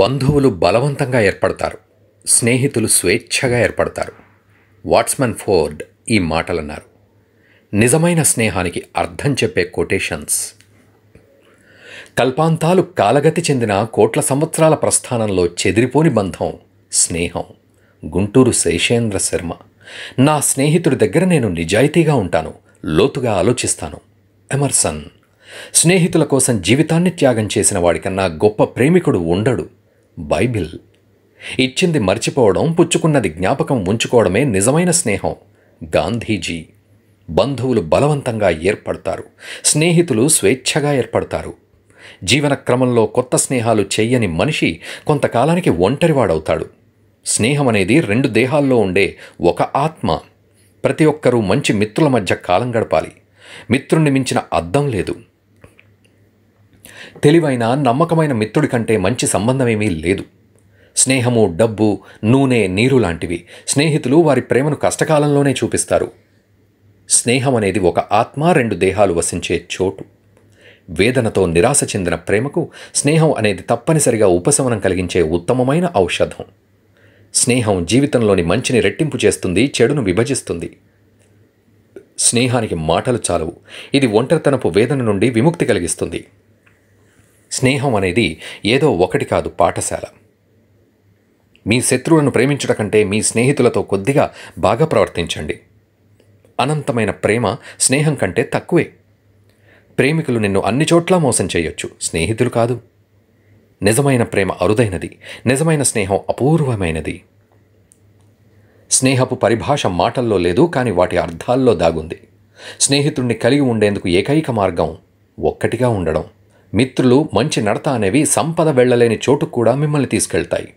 బంధువులు బలవంతంగా ఏర్పడతారు స్నేహితులు స్వేచ్ఛగా ఏర్పడతారు వాట్స్మన్ ఫోర్డ్ ఈ మాటలన్నారు నిజమైన స్నేహానికి అర్థం చెప్పే కొటేషన్స్ కల్పాంతాలు కాలగతి చెందిన కోట్ల సంవత్సరాల ప్రస్థానంలో చెదిరిపోని బంధం స్నేహం గుంటూరు శేషేంద్ర శర్మ నా స్నేహితుడి దగ్గర నేను నిజాయితీగా ఉంటాను లోతుగా ఆలోచిస్తాను ఎమర్సన్ స్నేహితుల కోసం జీవితాన్ని త్యాగం చేసిన వాడికన్నా గొప్ప ప్రేమికుడు ఉండడు బైబిల్ ఇచ్చింది మర్చిపోవడం పుచ్చుకున్నది జ్ఞాపకం ఉంచుకోవడమే నిజమైన స్నేహం గాంధీజీ బంధువులు బలవంతంగా ఏర్పడతారు స్నేహితులు స్వేచ్ఛగా ఏర్పడతారు జీవన క్రమంలో కొత్త స్నేహాలు చెయ్యని మనిషి కొంతకాలానికి ఒంటరివాడవుతాడు స్నేహం అనేది రెండు దేహాల్లో ఉండే ఒక ఆత్మ ప్రతి ఒక్కరూ మంచి మిత్రుల మధ్య కాలం గడపాలి మిత్రుణ్ణి మించిన అద్దం లేదు తెలివైన నమ్మకమైన మిత్రుడి కంటే మంచి సంబంధమేమీ లేదు స్నేహము డబ్బు నూనె నీరు లాంటివి స్నేహితులు వారి ప్రేమను కష్టకాలంలోనే చూపిస్తారు స్నేహం అనేది ఒక ఆత్మ రెండు దేహాలు వసించే చోటు వేదనతో నిరాశ చెందిన ప్రేమకు స్నేహం అనేది తప్పనిసరిగా ఉపశమనం కలిగించే ఉత్తమమైన ఔషధం స్నేహం జీవితంలోని మంచిని రెట్టింపు చేస్తుంది చెడును విభజిస్తుంది స్నేహానికి మాటలు చాలవు ఇది ఒంటరితనపు వేదన నుండి విముక్తి కలిగిస్తుంది స్నేహం అనేది ఏదో ఒకటి కాదు పాఠశాల మీ శత్రువులను ప్రేమించడం కంటే మీ స్నేహితులతో కొద్దిగా బాగా ప్రవర్తించండి అనంతమైన ప్రేమ స్నేహం కంటే తక్కువే ప్రేమికులు నిన్ను అన్ని చోట్ల మోసం చేయొచ్చు స్నేహితులు కాదు నిజమైన ప్రేమ అరుదైనది నిజమైన స్నేహం అపూర్వమైనది స్నేహపు పరిభాష మాటల్లో లేదు కానీ వాటి అర్థాల్లో దాగుంది స్నేహితుడిని కలిగి ఉండేందుకు ఏకైక మార్గం ఒక్కటిగా ఉండడం మిత్రులు మంచి నడత అనేవి సంపద వెళ్ళలేని చోటు కూడా మిమ్మల్ని తీసుకెళ్తాయి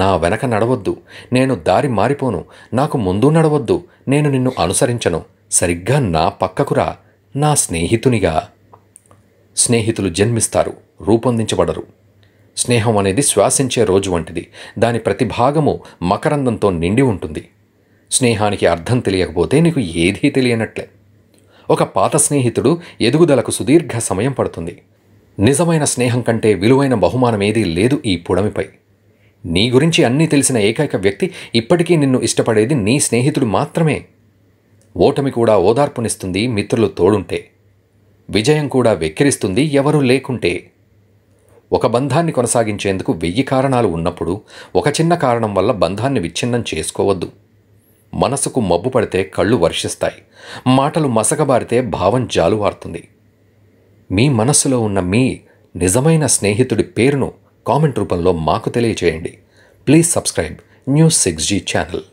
నా వెనక నడవద్దు నేను దారి మారిపోను నాకు ముందు నడవద్దు నేను నిన్ను అనుసరించను సరిగ్గా నా పక్కకురా నా స్నేహితునిగా స్నేహితులు జన్మిస్తారు రూపొందించబడరు స్నేహం అనేది శ్వాసించే రోజు వంటిది దాని ప్రతి భాగము మకరందంతో నిండి ఉంటుంది స్నేహానికి అర్థం తెలియకపోతే నీకు ఏదీ తెలియనట్లే ఒక పాత స్నేహితుడు ఎదుగుదలకు సుదీర్ఘ సమయం పడుతుంది నిజమైన స్నేహం కంటే విలువైన బహుమానమేదీ లేదు ఈ పుడమిపై నీ గురించి అన్నీ తెలిసిన ఏకైక వ్యక్తి ఇప్పటికీ నిన్ను ఇష్టపడేది నీ స్నేహితుడు మాత్రమే ఓటమి కూడా ఓదార్పునిస్తుంది మిత్రులు తోడుంటే విజయం కూడా వెక్కిరిస్తుంది ఎవరూ లేకుంటే ఒక బంధాన్ని కొనసాగించేందుకు వెయ్యి కారణాలు ఉన్నప్పుడు ఒక చిన్న కారణం వల్ల బంధాన్ని విచ్ఛిన్నం చేసుకోవద్దు మనసుకు మబ్బు పడితే కళ్ళు వర్షిస్తాయి మాటలు మసకబారితే భావం జాలువారుతుంది మీ మనస్సులో ఉన్న మీ నిజమైన స్నేహితుడి పేరును కామెంట్ రూపంలో మాకు తెలియచేయండి please subscribe news six G channel